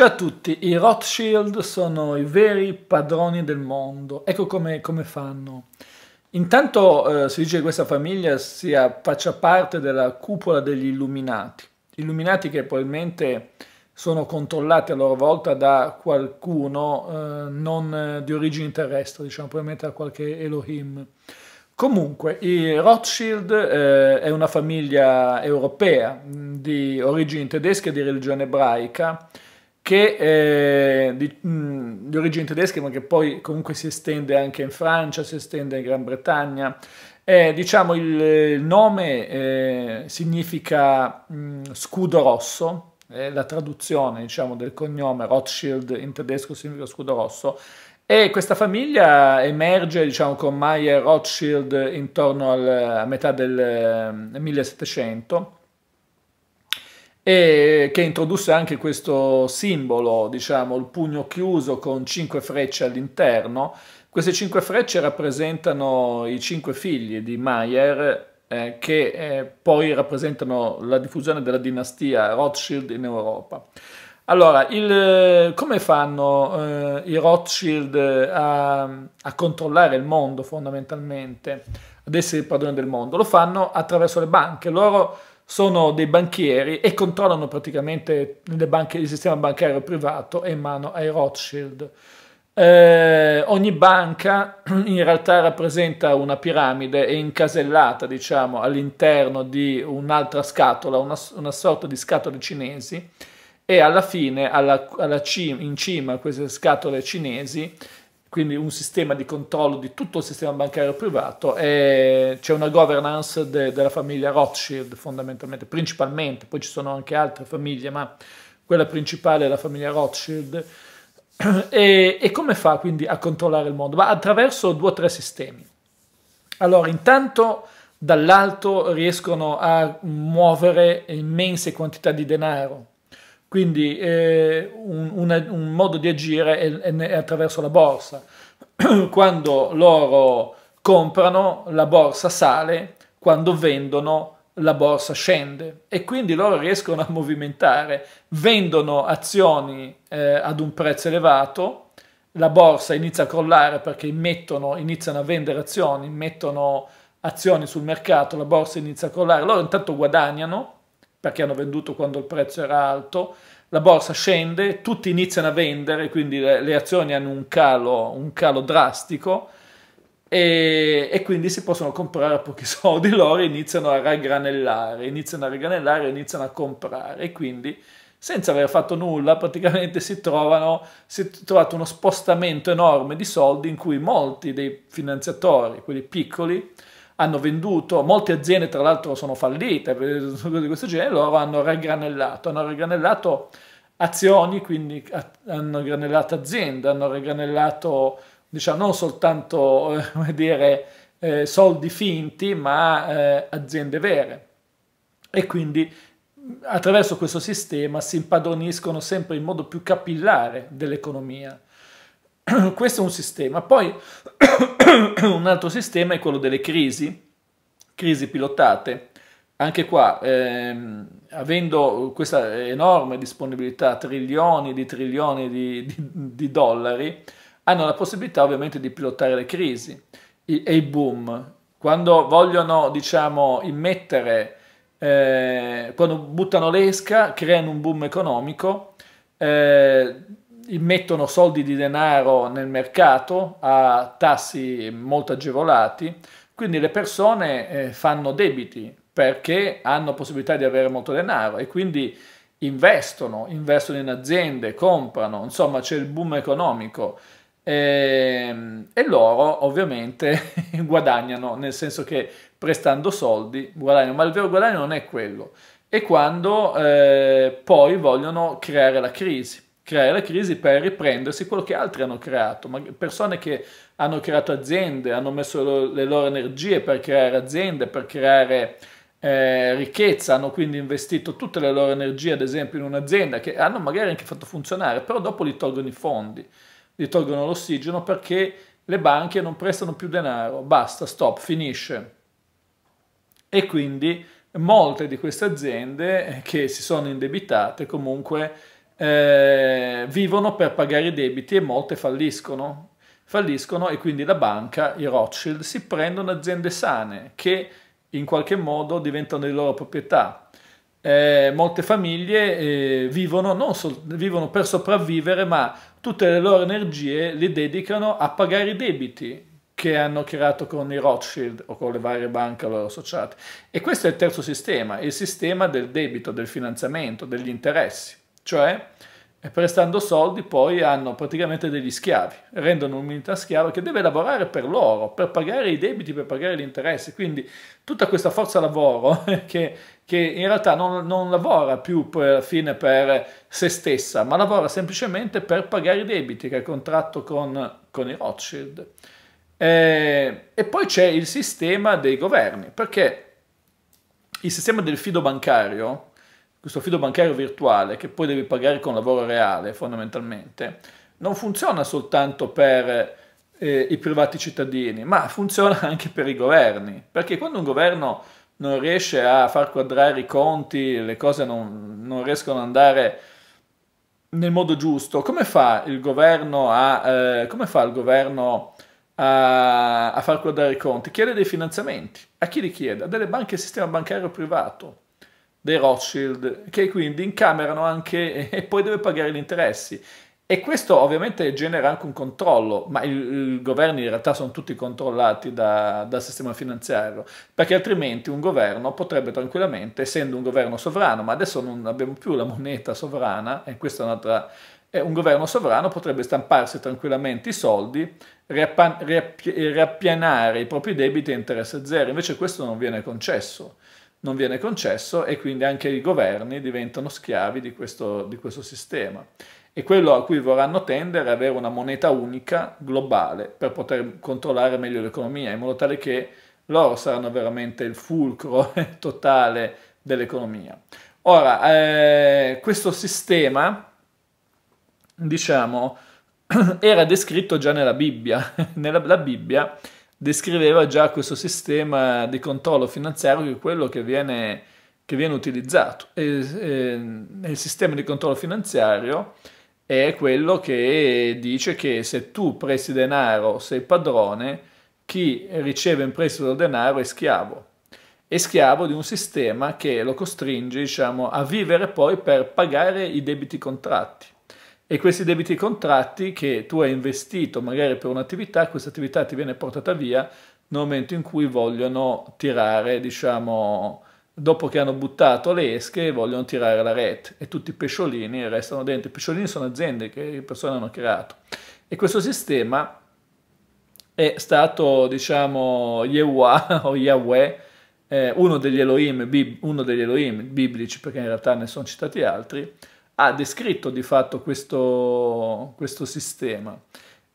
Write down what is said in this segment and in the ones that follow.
Ciao a tutti, i Rothschild sono i veri padroni del mondo, ecco come, come fanno. Intanto eh, si dice che questa famiglia sia, faccia parte della cupola degli Illuminati, Illuminati che probabilmente sono controllati a loro volta da qualcuno eh, non eh, di origini terrestri, diciamo probabilmente da qualche Elohim. Comunque, i Rothschild eh, è una famiglia europea di origini tedesche e di religione ebraica, che è eh, di, mh, di origini tedesche ma che poi comunque si estende anche in Francia, si estende in Gran Bretagna. Eh, diciamo il nome eh, significa mh, scudo rosso, è la traduzione diciamo, del cognome Rothschild in tedesco significa scudo rosso e questa famiglia emerge diciamo, con Meyer Rothschild intorno al, a metà del 1700 eh, e che introdusse anche questo simbolo, diciamo, il pugno chiuso con cinque frecce all'interno. Queste cinque frecce rappresentano i cinque figli di Mayer eh, che eh, poi rappresentano la diffusione della dinastia Rothschild in Europa. Allora, il, eh, come fanno eh, i Rothschild eh, a, a, controllare il mondo fondamentalmente, ad essere padroni del mondo? Lo fanno attraverso le banche. Loro sono dei banchieri e controllano praticamente banche, il sistema bancario privato è in mano ai Rothschild. Eh, ogni banca in realtà rappresenta una piramide e incasellata diciamo, all'interno di un'altra scatola, una, una, sorta di scatole cinesi e alla fine alla, alla cima, in cima a queste scatole cinesi quindi un sistema di controllo di tutto il sistema bancario privato e c'è una governance de, della famiglia Rothschild fondamentalmente, principalmente, poi ci sono anche altre famiglie, ma quella principale è la famiglia Rothschild. E, e come fa quindi a controllare il mondo? Va attraverso due o tre sistemi. Allora, intanto dall'alto riescono a muovere immense quantità di denaro quindi eh, un, un, un, modo di agire è, è, è attraverso la borsa. Quando loro comprano, la borsa sale, quando vendono, la borsa scende e quindi loro riescono a movimentare, vendono azioni eh, ad un prezzo elevato, la borsa inizia a crollare perché immettono, iniziano a vendere azioni, mettono azioni sul mercato, la borsa inizia a crollare, loro intanto guadagnano perché hanno venduto quando il prezzo era alto, la borsa scende, tutti iniziano a vendere, quindi le, le azioni hanno un calo, un calo drastico e, e, quindi si possono comprare a pochi soldi, loro iniziano a raggranellare, iniziano a raggranellare, iniziano a comprare e quindi senza aver fatto nulla praticamente si trovano, si è trovato uno spostamento enorme di soldi in cui molti dei finanziatori, quelli piccoli, hanno venduto, molte aziende tra l'altro sono fallite, di questo genere, loro hanno raggranellato, hanno raggranellato azioni, quindi hanno raggranellato aziende, hanno raggranellato diciamo, non soltanto eh, come dire, eh, soldi finti, ma eh, aziende vere. E quindi attraverso questo sistema si impadroniscono sempre in modo più capillare dell'economia questo è un sistema. Poi un altro sistema è quello delle crisi, crisi pilotate. Anche qua, ehm, avendo questa enorme disponibilità, trilioni di trilioni di, di, di dollari, hanno la possibilità ovviamente di pilotare le crisi i, e i boom. Quando vogliono, diciamo, immettere, eh, quando buttano l'esca, creano un boom economico, eh, mettono soldi di denaro nel mercato a tassi molto agevolati, quindi le persone eh, fanno debiti perché hanno possibilità di avere molto denaro e quindi investono, investono in aziende, comprano, insomma c'è il boom economico e, ehm, e loro ovviamente guadagnano, nel senso che prestando soldi guadagnano, ma il vero guadagno non è quello. è quando eh, poi vogliono creare la crisi creare la crisi per riprendersi quello che altri hanno creato, persone che hanno creato aziende, hanno messo le loro energie per creare aziende, per creare eh, ricchezza, hanno quindi investito tutte le loro energie, ad esempio, in un'azienda che hanno magari anche fatto funzionare, però dopo li tolgono i fondi, li tolgono l'ossigeno perché le banche non prestano più denaro, basta, stop, finisce. E quindi molte di queste aziende che si sono indebitate comunque eh, vivono per pagare i debiti e molte falliscono. Falliscono e quindi la banca, i Rothschild, si prendono aziende sane che in qualche modo diventano di loro proprietà. Eh, molte famiglie eh, vivono, so, vivono per sopravvivere, ma tutte le loro energie le dedicano a pagare i debiti che hanno creato con i Rothschild o con le varie banche loro associate. E questo è il terzo sistema, il sistema del debito, del finanziamento, degli interessi cioè eh, prestando soldi poi hanno praticamente degli schiavi, rendono un'unità schiava che deve lavorare per loro, per pagare i debiti, per pagare gli interessi, quindi tutta questa forza lavoro che, che in realtà non, non lavora più per, fine per se stessa, ma lavora semplicemente per pagare i debiti che ha contratto con, con i Rothschild. E, eh, e poi c'è il sistema dei governi, perché il sistema del fido bancario, questo fido bancario virtuale che poi devi pagare con lavoro reale fondamentalmente, non funziona soltanto per eh, i privati cittadini, ma funziona anche per i governi, perché quando un governo non riesce a far quadrare i conti, le cose non, non riescono ad andare nel modo giusto, come fa il governo a, eh, come fa il governo a, a far quadrare i conti? Chiede dei finanziamenti. A chi li chiede? A delle banche del sistema bancario privato dei Rothschild, che quindi incamerano anche e poi deve pagare gli interessi. E questo ovviamente genera anche un controllo, ma i governi in realtà sono tutti controllati da, dal sistema finanziario, perché altrimenti un governo potrebbe tranquillamente, essendo un governo sovrano, ma adesso non abbiamo più la moneta sovrana, e questa è un'altra un governo sovrano potrebbe stamparsi tranquillamente i soldi, riappianare i propri debiti a interesse zero, invece questo non viene concesso non viene concesso e quindi anche i governi diventano schiavi di questo, di questo sistema. E quello a cui vorranno tendere è avere una moneta unica globale per poter controllare meglio l'economia, in modo tale che loro saranno veramente il fulcro totale dell'economia. Ora, eh, questo sistema, diciamo, era descritto già nella Bibbia. nella Bibbia descriveva già questo sistema di controllo finanziario che è quello che viene, che viene utilizzato. E, e, il sistema di controllo finanziario è quello che dice che se tu presti denaro sei padrone, chi riceve in prestito denaro è schiavo. È schiavo di un sistema che lo costringe diciamo, a vivere poi per pagare i debiti contratti e questi debiti contratti che tu hai investito magari per un'attività, questa attività ti viene portata via nel momento in cui vogliono tirare, diciamo, dopo che hanno buttato le esche, vogliono tirare la rete e tutti i pesciolini restano dentro. I pesciolini sono aziende che le persone hanno creato e questo sistema è stato, diciamo, Yehua o Yahweh, eh, uno, degli Elohim, uno degli Elohim biblici, perché in realtà ne sono citati altri, ha descritto di fatto questo, questo sistema.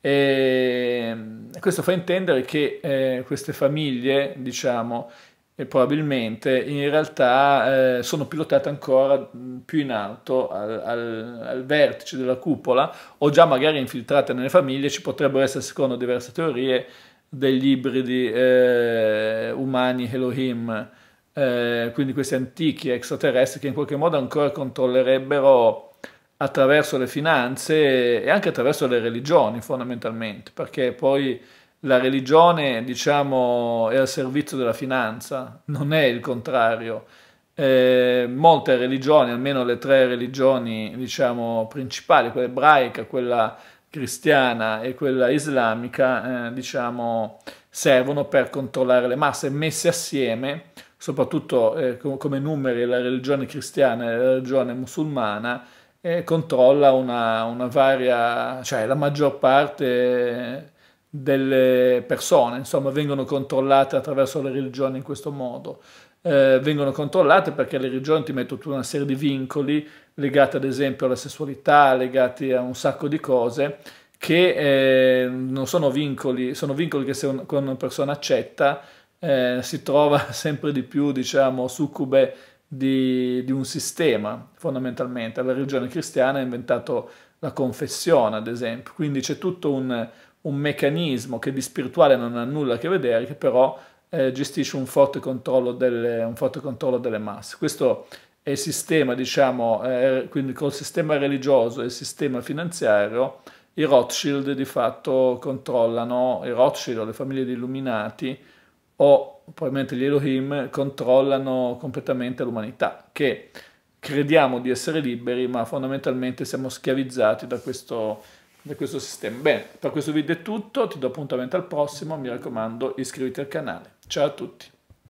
E questo fa intendere che eh, queste famiglie, diciamo, eh, probabilmente in realtà eh, sono pilotate ancora mm, più in alto al, al, al, vertice della cupola o già magari infiltrate nelle famiglie, ci potrebbero essere secondo diverse teorie degli ibridi eh, umani Elohim eh, quindi questi antichi extraterrestri che in qualche modo ancora controllerebbero attraverso le finanze e anche attraverso le religioni fondamentalmente, perché poi la religione diciamo è al servizio della finanza, non è il contrario. Eh, molte religioni, almeno le tre religioni diciamo principali, quella ebraica, quella cristiana e quella islamica, eh, diciamo servono per controllare le masse messe assieme soprattutto eh, come numeri la religione cristiana e la religione musulmana, eh, controlla una, una, varia, cioè la maggior parte delle persone, insomma, vengono controllate attraverso le religioni in questo modo. Eh, vengono controllate perché le religioni ti mettono tutta una serie di vincoli legati ad esempio alla sessualità, legati a un sacco di cose che eh, non sono vincoli, sono vincoli che se un, una persona accetta eh, si trova sempre di più, diciamo, succube di, di un sistema, fondamentalmente. La religione cristiana ha inventato la confessione, ad esempio, quindi c'è tutto un, un meccanismo che di spirituale non ha nulla a che vedere, che però eh, gestisce un forte, delle, un forte, controllo delle, masse. Questo è il sistema, diciamo, eh, quindi col sistema religioso e il sistema finanziario, i Rothschild di fatto controllano, i Rothschild o le famiglie di illuminati, o probabilmente gli Elohim controllano completamente l'umanità, che crediamo di essere liberi, ma fondamentalmente siamo schiavizzati da questo, da questo sistema. Bene, per questo video è tutto, ti do appuntamento al prossimo, mi raccomando iscriviti al canale. Ciao a tutti!